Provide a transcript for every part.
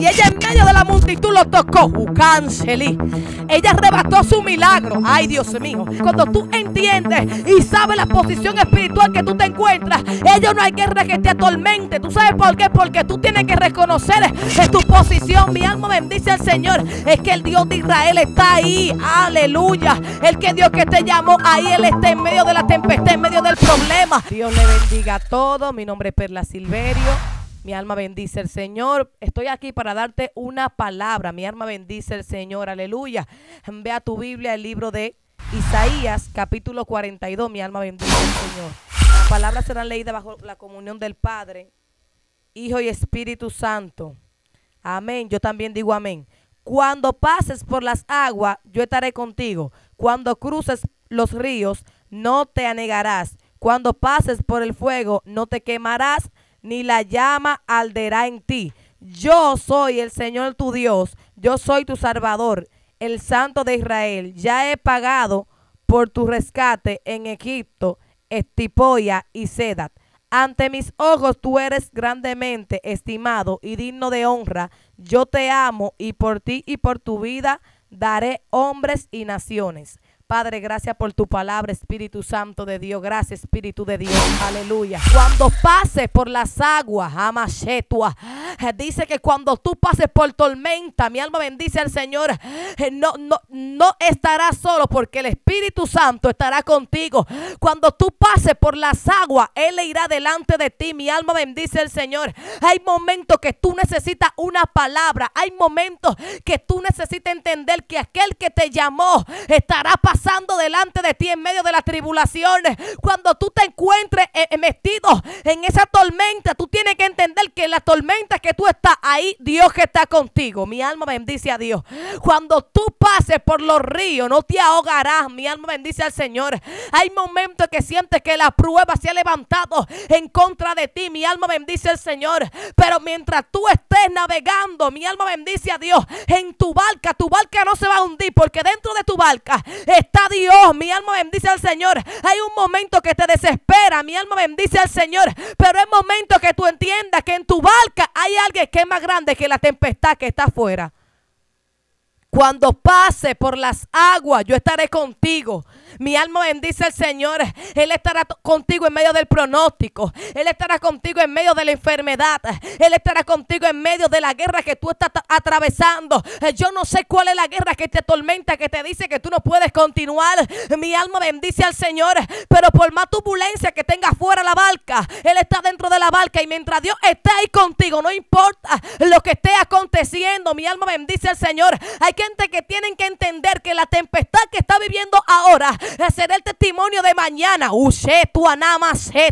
Y ella en medio de la multitud lo tocó. Ucánceli. Ella arrebató su milagro. Ay, Dios mío. Cuando tú entiendes y sabes la posición espiritual que tú te encuentras, ellos no hay guerra que tu atormente. ¿Tú sabes por qué? Porque tú tienes que reconocer tu posición. Mi alma bendice al Señor. Es que el Dios de Israel está ahí. Aleluya. El que Dios que te llamó ahí, Él está en medio de la tempestad, en medio del problema. Dios le bendiga a todos. Mi nombre es Perla Silverio. Mi alma bendice el Señor. Estoy aquí para darte una palabra. Mi alma bendice el Señor. Aleluya. Ve a tu Biblia, el libro de Isaías, capítulo 42. Mi alma bendice el Señor. Las palabras serán leídas bajo la comunión del Padre, Hijo y Espíritu Santo. Amén. Yo también digo amén. Cuando pases por las aguas, yo estaré contigo. Cuando cruces los ríos, no te anegarás. Cuando pases por el fuego, no te quemarás ni la llama alderá en ti. Yo soy el Señor tu Dios, yo soy tu Salvador, el Santo de Israel. Ya he pagado por tu rescate en Egipto, Estipoya y Sedat. Ante mis ojos tú eres grandemente estimado y digno de honra. Yo te amo y por ti y por tu vida daré hombres y naciones. Padre, gracias por tu palabra, Espíritu Santo de Dios. Gracias, Espíritu de Dios. Aleluya. Cuando pases por las aguas, amachetua, dice que cuando tú pases por tormenta, mi alma bendice al Señor, no, no, no estarás solo porque el Espíritu Santo estará contigo. Cuando tú pases por las aguas, Él irá delante de ti. Mi alma bendice al Señor. Hay momentos que tú necesitas una palabra. Hay momentos que tú necesitas entender que aquel que te llamó estará pasando delante de ti en medio de las tribulaciones, cuando tú te encuentres eh, eh, metido en esa tormenta, tú tienes que entender que en la tormenta que tú estás ahí, Dios que está contigo. Mi alma bendice a Dios. Cuando tú pases por los ríos, no te ahogarás. Mi alma bendice al Señor. Hay momentos que sientes que la prueba se ha levantado en contra de ti. Mi alma bendice al Señor. Pero mientras tú estés navegando, mi alma bendice a Dios. En tu barca, tu barca no se va a hundir porque dentro de tu barca está Dios. Mi alma bendice al Señor. Hay un momento que te desespera. Mi alma bendice al Señor. Pero es momento que tú entiendas que en tu barca hay alguien que es más grande que la tempestad que está afuera. Cuando pase por las aguas, yo estaré contigo. Mi alma bendice al Señor. Él estará contigo en medio del pronóstico. Él estará contigo en medio de la enfermedad. Él estará contigo en medio de la guerra que tú estás atravesando. Eh, yo no sé cuál es la guerra que te tormenta que te dice que tú no puedes continuar. Mi alma bendice al Señor. Pero por más turbulencia que tenga fuera la barca, Él está dentro de la barca. Y mientras Dios está ahí contigo, no importa lo que esté aconteciendo, mi alma bendice al Señor. Hay que gente que tienen que entender que la tempestad que está viviendo ahora será el testimonio de mañana. Usted tu anama, eh,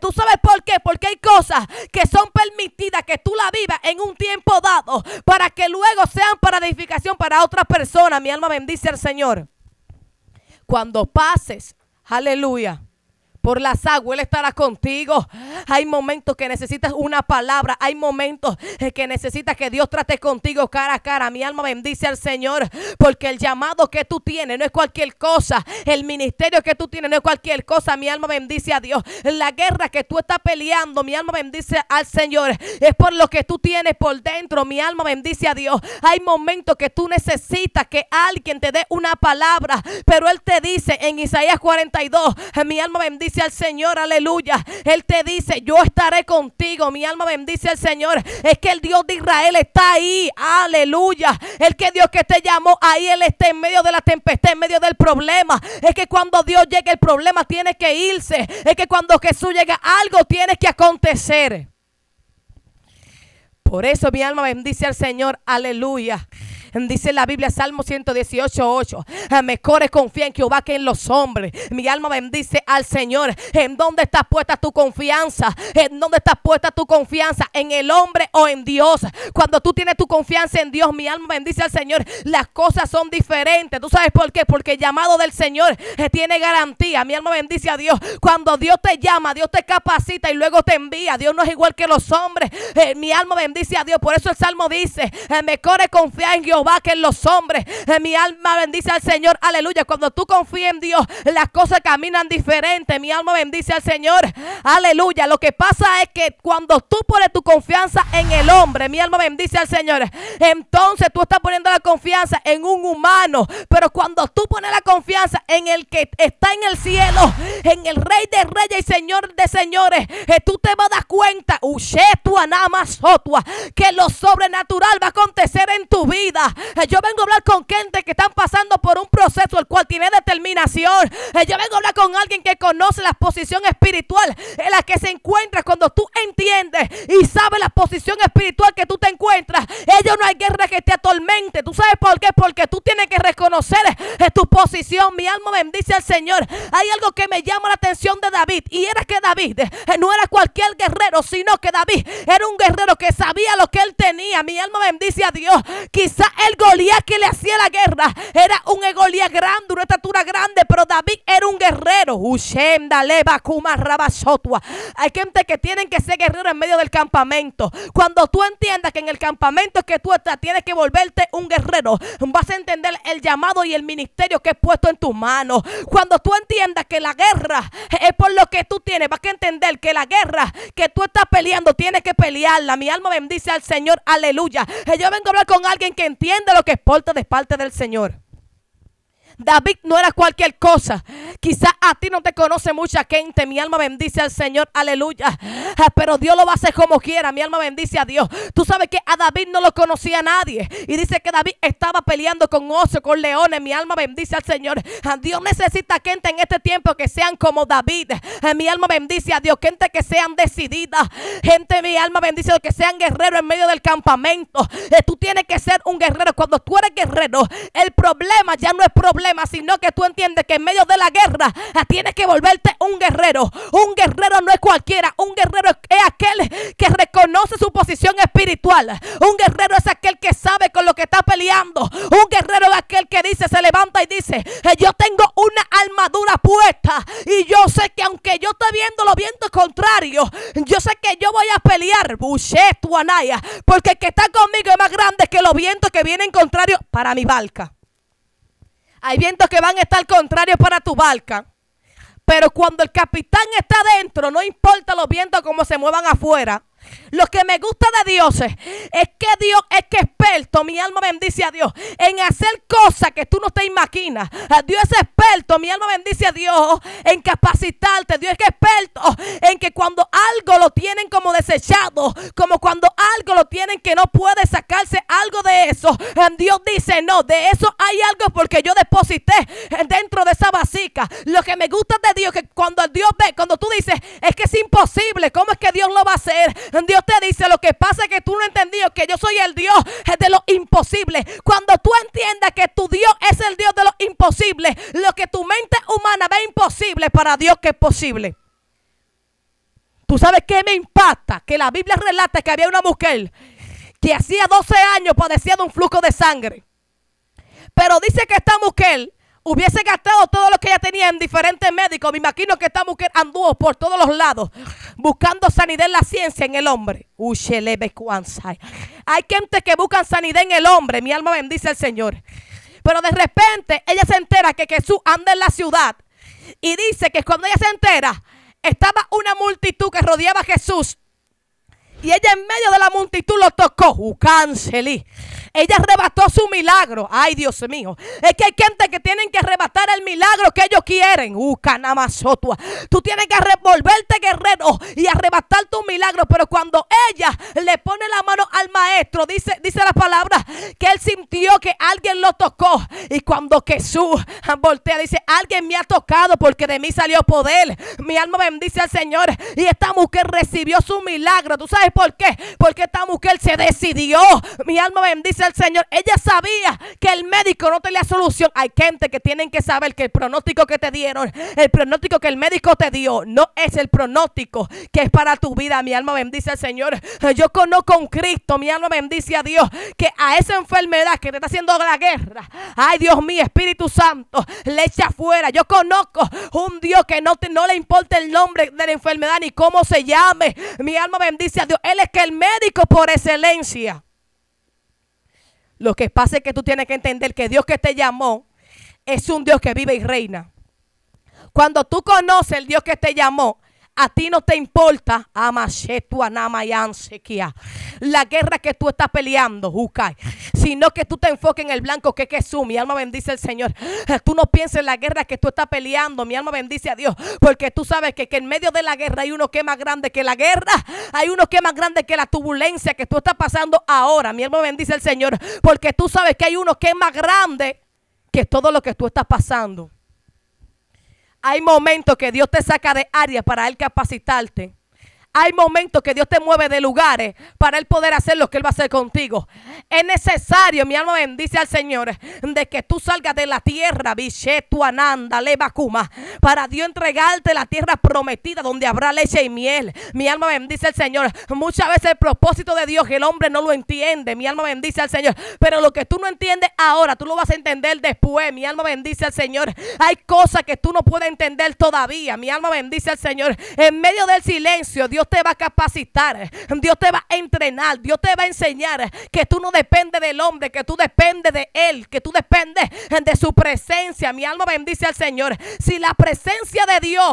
¿Tú sabes por qué? Porque hay cosas que son permitidas que tú la vivas en un tiempo dado para que luego sean para edificación para otras personas. Mi alma bendice al Señor. Cuando pases, aleluya por las aguas, Él estará contigo. Hay momentos que necesitas una palabra, hay momentos que necesitas que Dios trate contigo cara a cara. Mi alma bendice al Señor, porque el llamado que tú tienes no es cualquier cosa, el ministerio que tú tienes no es cualquier cosa. Mi alma bendice a Dios. La guerra que tú estás peleando, mi alma bendice al Señor, es por lo que tú tienes por dentro. Mi alma bendice a Dios. Hay momentos que tú necesitas que alguien te dé una palabra, pero Él te dice en Isaías 42, mi alma bendice al Señor, aleluya. Él te dice, yo estaré contigo, mi alma bendice al Señor. Es que el Dios de Israel está ahí, aleluya. El que Dios que te llamó ahí, Él está en medio de la tempestad, en medio del problema. Es que cuando Dios llega el problema tiene que irse. Es que cuando Jesús llega algo tiene que acontecer. Por eso mi alma bendice al Señor, aleluya. Dice la Biblia, Salmo 118, 8. Mejor es confiar en Jehová que en los hombres. Mi alma bendice al Señor. ¿En dónde está puesta tu confianza? ¿En dónde está puesta tu confianza? ¿En el hombre o en Dios? Cuando tú tienes tu confianza en Dios, mi alma bendice al Señor. Las cosas son diferentes. ¿Tú sabes por qué? Porque el llamado del Señor eh, tiene garantía. Mi alma bendice a Dios. Cuando Dios te llama, Dios te capacita y luego te envía. Dios no es igual que los hombres. Eh, mi alma bendice a Dios. Por eso el Salmo dice, eh, mejor es confiar en Jehová Va que en los hombres. Eh, mi alma bendice al Señor. Aleluya. Cuando tú confías en Dios, las cosas caminan diferente. Mi alma bendice al Señor. Aleluya. Lo que pasa es que cuando tú pones tu confianza en el hombre, mi alma bendice al Señor. Entonces tú estás poniendo la confianza en un humano. Pero cuando tú pones la confianza en el que está en el cielo, en el rey de reyes y señor de señores, eh, tú te vas a dar cuenta, que lo sobrenatural va a acontecer en tu vida. Eh, yo vengo a hablar con gente que están pasando por un proceso el cual tiene determinación. Eh, yo vengo a hablar con alguien que conoce la posición espiritual en la que se encuentra cuando tú entiendes y sabes la posición espiritual que tú te encuentras. Ellos no hay guerra que te atormente. ¿Tú sabes por qué? Porque tú tienes que reconocer eh, tu posición. Mi alma bendice al Señor. Hay algo que me llama la atención de David y era que David no era cualquier guerrero, sino que David era un guerrero que sabía lo que él tenía. Mi alma bendice a Dios. Quizás el Goliat que le hacía la guerra era un Goliat grande, una estatura grande, pero David era un guerrero. Hay gente que tiene que ser guerrero en medio del campamento. Cuando tú entiendas que en el campamento que tú estás tienes que volverte un guerrero, vas a entender el llamado y el ministerio que he puesto en tus manos. Cuando tú entiendas que la guerra es por lo que tú tienes, vas a entender que la guerra que tú estás peleando tienes que pelearla. Mi alma bendice al Señor. Aleluya. Yo vengo a hablar con alguien que entiende entiende lo que exporta de parte del Señor. David no era cualquier cosa. Quizás a ti no te conoce mucha gente. Mi alma bendice al Señor, aleluya. Ah, pero Dios lo va a hacer como quiera. Mi alma bendice a Dios. Tú sabes que a David no lo conocía nadie. Y dice que David estaba peleando con osos, con leones. Mi alma bendice al Señor. Ah, Dios necesita gente en este tiempo que sean como David. Ah, mi alma bendice a Dios. Gente que sean decididas. Gente, mi alma bendice a Dios. Que sean guerreros en medio del campamento. Eh, tú tienes que ser un guerrero. Cuando tú eres guerrero, el problema ya no es problema sino que tú entiendes que en medio de la guerra ah, tienes que volverte un guerrero. Un guerrero no es cualquiera, un guerrero es aquel que reconoce su posición espiritual. Un guerrero es aquel que sabe con lo que está peleando. Un guerrero es aquel que dice, se levanta y dice, eh, yo tengo una armadura puesta y yo sé que aunque yo esté viendo los vientos contrarios, yo sé que yo voy a pelear, tu Anaya, porque el que está conmigo es más grande que los vientos que vienen contrarios para mi barca. Hay vientos que van a estar contrarios para tu barca. Pero cuando el capitán está dentro, no importa los vientos como se muevan afuera. Lo que me gusta de Dios es, que Dios es que experto, mi alma bendice a Dios, en hacer cosas que tú no te imaginas. Ah, Dios es experto, mi alma bendice a Dios, en capacitarte. Dios es que experto en que cuando algo lo tienen como desechado, como cuando algo lo tienen que no puede sacarse algo de eso, ah, Dios dice, no, de eso hay algo porque yo deposité dentro de esa vasica. Lo que me gusta de Dios es que cuando Dios ve, cuando tú dices, es que es imposible, ¿cómo es que Dios lo va a hacer? Dios te dice, lo que pasa es que tú no entendías que yo soy el Dios de lo imposible. Cuando tú entiendas que tu Dios es el Dios de lo imposible, lo que tu mente humana ve imposible, para Dios que es posible. ¿Tú sabes qué me impacta? Que la Biblia relata que había una mujer que hacía 12 años padecía de un flujo de sangre. Pero dice que esta mujer Hubiese gastado todo lo que ella tenía en diferentes médicos. Me imagino que esta mujer anduvo por todos los lados buscando sanidad en la ciencia, en el hombre. Hay gente que busca sanidad en el hombre. Mi alma bendice al Señor. Pero de repente ella se entera que Jesús anda en la ciudad. Y dice que cuando ella se entera, estaba una multitud que rodeaba a Jesús y ella en medio de la multitud lo tocó. Ucánceli. Uh, ella arrebató su milagro. Ay, Dios mío. Es que hay gente que tienen que arrebatar el milagro que ellos quieren. Ucanamazotua. Uh, Tú tienes que revolverte guerrero y arrebatar tu milagro. Pero cuando ella le pone la mano al maestro, dice, dice la palabra que él sintió que alguien lo tocó. Y cuando Jesús voltea, dice: Alguien me ha tocado porque de mí salió poder. Mi alma bendice al Señor. Y esta mujer recibió su milagro. ¿Tú sabes por qué? Porque esta mujer se decidió. Mi alma bendice al Señor. Ella sabía que el médico no tenía solución. Hay gente que tienen que saber que el pronóstico que te dieron, el pronóstico que el médico te dio, no es el pronóstico que es para tu vida. Mi alma bendice al Señor. Yo conozco un Cristo, mi alma bendice a Dios, que a esa enfermedad que te está haciendo la guerra, ay Dios mío, Espíritu Santo, le echa afuera. Yo conozco un Dios que no le importa el nombre de la enfermedad ni cómo se llame. Mi alma bendice a Dios. Él es que el médico por excelencia. Lo que pasa es que tú tienes que entender que Dios que te llamó es un Dios que vive y reina. Cuando tú conoces el Dios que te llamó, a ti no te importa. La guerra que tú estás peleando, Jukai. Sino que tú te enfoques en el blanco que es Jesús. Mi alma bendice al Señor. Tú no pienses en la guerra que tú estás peleando. Mi alma bendice a Dios. Porque tú sabes que, que en medio de la guerra hay uno que es más grande que la guerra. Hay uno que es más grande que la turbulencia que tú estás pasando ahora. Mi alma bendice al Señor. Porque tú sabes que hay uno que es más grande que todo lo que tú estás pasando. Hay momentos que Dios te saca de áreas para Él capacitarte hay momentos que Dios te mueve de lugares para Él poder hacer lo que Él va a hacer contigo. Es necesario, mi alma bendice al Señor, de que tú salgas de la tierra, tu Ananda, para Dios entregarte la tierra prometida donde habrá leche y miel. Mi alma bendice al Señor. Muchas veces el propósito de Dios, el hombre no lo entiende. Mi alma bendice al Señor. Pero lo que tú no entiendes ahora, tú lo vas a entender después. Mi alma bendice al Señor. Hay cosas que tú no puedes entender todavía. Mi alma bendice al Señor. En medio del silencio, Dios Dios te va a capacitar, Dios te va a entrenar, Dios te va a enseñar que tú no dependes del hombre, que tú dependes de que tú dependes de su presencia. Mi alma bendice al Señor. Si la presencia de Dios,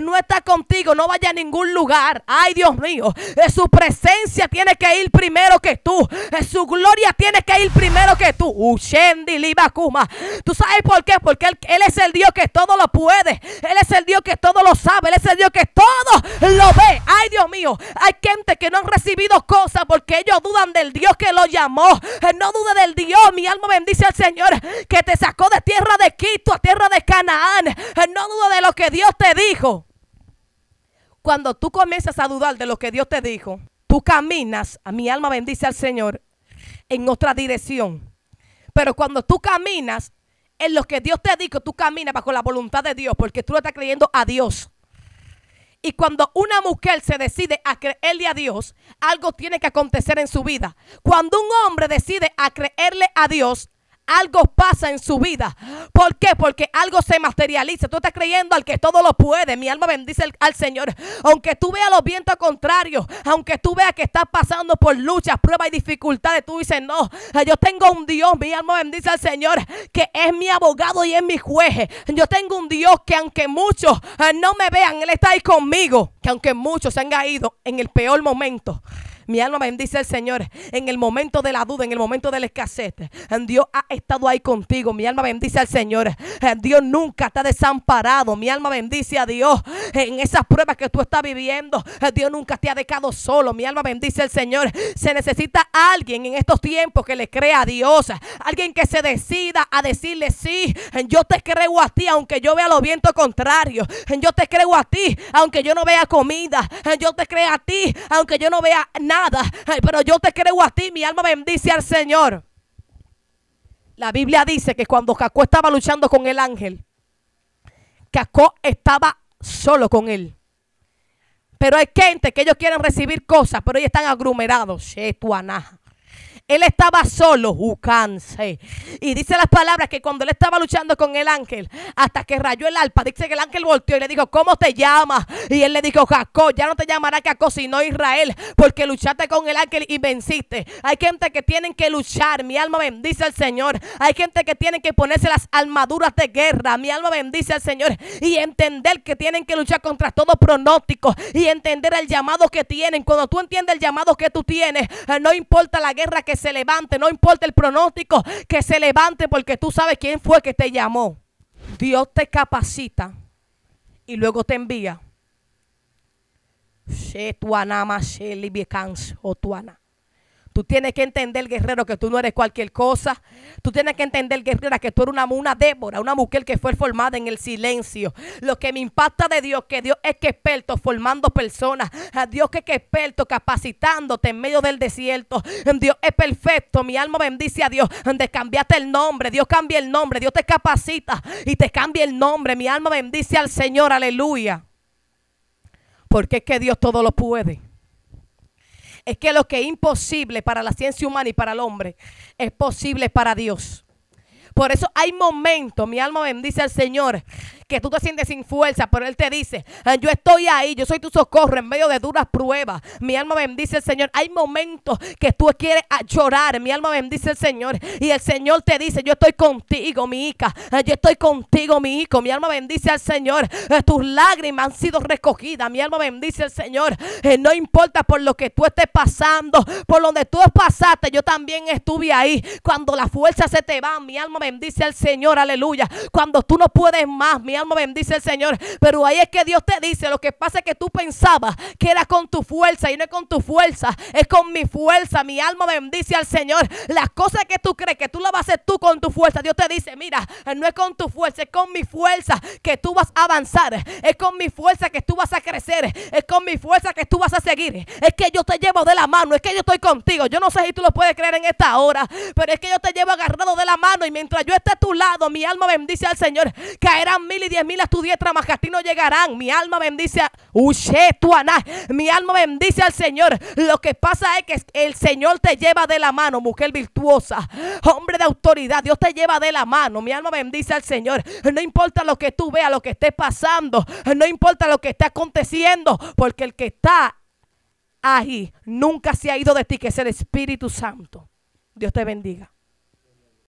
no está contigo, no vaya a ningún lugar. Ay, Dios mío, su presencia tiene que ir primero que tú. Su gloria tiene que ir primero que tú. Ushendi Libakuma. ¿Tú sabes por qué? Porque él, es el Dios que todo lo puede. Él es el Dios que todo lo sabe. Él es el Dios que todo lo ve. Ay, Dios mío, hay gente que no han recibido cosas porque ellos dudan del Dios que lo llamó. No dude del Dios mi alma bendice al Señor que te sacó de tierra de Quito a tierra de Canaán. No dudo de lo que Dios te dijo. Cuando tú comienzas a dudar de lo que Dios te dijo, tú caminas, a mi alma bendice al Señor, en otra dirección. Pero cuando tú caminas en lo que Dios te dijo, tú caminas bajo la voluntad de Dios, porque tú le estás creyendo a Dios. Y cuando una mujer se decide a creerle a Dios, algo tiene que acontecer en su vida. Cuando un hombre decide a creerle a Dios, algo pasa en su vida. ¿Por qué? Porque algo se materializa. Tú estás creyendo al que todo lo puede. Mi alma bendice al, Señor. Aunque tú veas los vientos contrarios, aunque tú veas que estás pasando por luchas, pruebas y dificultades, tú dices, no, yo tengo un Dios, mi alma bendice al Señor, que es mi abogado y es mi juez. Yo tengo un Dios que aunque muchos eh, no me vean, Él está ahí conmigo. Que aunque muchos se han caído en el peor momento. Mi alma bendice al Señor en el momento de la duda, en el momento de la escasez. Dios ha estado ahí contigo. Mi alma bendice al Señor. Dios nunca está desamparado. Mi alma bendice a Dios en esas pruebas que tú estás viviendo. Dios nunca te ha dejado solo. Mi alma bendice al Señor. Se necesita alguien en estos tiempos que le crea a Dios. Alguien que se decida a decirle sí. Yo te creo a ti aunque yo vea los vientos contrarios. Yo te creo a ti aunque yo no vea comida. Yo te creo a ti aunque yo no vea nada pero yo te creo a ti, mi alma bendice al Señor. La Biblia dice que cuando Jacó estaba luchando con el ángel, Jacó estaba solo con él. Pero hay gente que ellos quieren recibir cosas, pero ellos están aglomerados. tu él estaba solo, Y dice las palabras que cuando él estaba luchando con el ángel, hasta que rayó el alpa, dice que el ángel volteó y le dijo, ¿cómo te llamas? Y él le dijo, Jacob, ya no te llamará Jacó, sino Israel, porque luchaste con el ángel y venciste. Hay gente que tienen que luchar, mi alma bendice al Señor. Hay gente que tienen que ponerse las armaduras de guerra, mi alma bendice al Señor. Y entender que tienen que luchar contra todo pronóstico y entender el llamado que tienen. Cuando tú entiendes el llamado que tú tienes, eh, no importa la guerra que se levante, no importa el pronóstico, que se levante porque tú sabes quién fue que te llamó. Dios te capacita y luego te envía. o tuana. Tú tienes que entender, guerrero, que tú no eres cualquier cosa. Tú tienes que entender, guerrera, que tú eres una, Débora, una mujer que fue formada en el silencio. Lo que me impacta de Dios, que Dios es que experto formando personas. Dios que es experto capacitándote en medio del desierto. Dios es perfecto. Mi alma bendice a Dios. de cambiaste el nombre. Dios cambia el nombre. Dios te capacita y te cambia el nombre. Mi alma bendice al Señor. Aleluya. Porque es que Dios todo lo puede es que lo que es imposible para la ciencia humana y para el hombre es posible para Dios. Por eso hay momentos, mi alma bendice al Señor, que tú te sientes sin fuerza, pero Él te dice, ah, yo estoy ahí, yo soy tu socorro en medio de duras pruebas. Mi alma bendice al Señor. Hay momentos que tú quieres ah, llorar, mi alma bendice al Señor. Y el Señor te dice, yo estoy contigo, mi hija, ah, yo estoy contigo, mi hijo. Mi alma bendice al Señor. Tus lágrimas han sido recogidas, mi alma bendice al Señor. Eh, no importa por lo que tú estés pasando, por donde tú pasaste, yo también estuve ahí. Cuando la fuerza se te va, mi alma bendice al Señor, aleluya. Cuando tú no puedes más, mi alma alma bendice al Señor. Pero ahí es que Dios te dice, lo que pasa es que tú pensabas que era con tu fuerza y no es con tu fuerza, es con mi fuerza. Mi alma bendice al Señor. Las cosas que tú crees que tú las vas a hacer tú con tu fuerza, Dios te dice, mira, no es con tu fuerza, es con mi fuerza que tú vas a avanzar. Es con mi fuerza que tú vas a crecer. Es con mi fuerza que tú vas a seguir. Es que yo te llevo de la mano, es que yo estoy contigo. Yo no sé si tú lo puedes creer en esta hora, pero es que yo te llevo agarrado de la mano y mientras yo esté a tu lado, mi alma bendice al Señor. Caerán mil y diez mil a tu diestra, que a ti no llegarán. Mi alma bendice a tuana. Mi alma bendice al Señor. Lo que pasa es que el Señor te lleva de la mano, mujer virtuosa, hombre de autoridad. Dios te lleva de la mano. Mi alma bendice al Señor. No importa lo que tú veas, lo que esté pasando, no importa lo que esté aconteciendo, porque el que está ahí nunca se ha ido de ti, que es el Espíritu Santo. Dios te bendiga.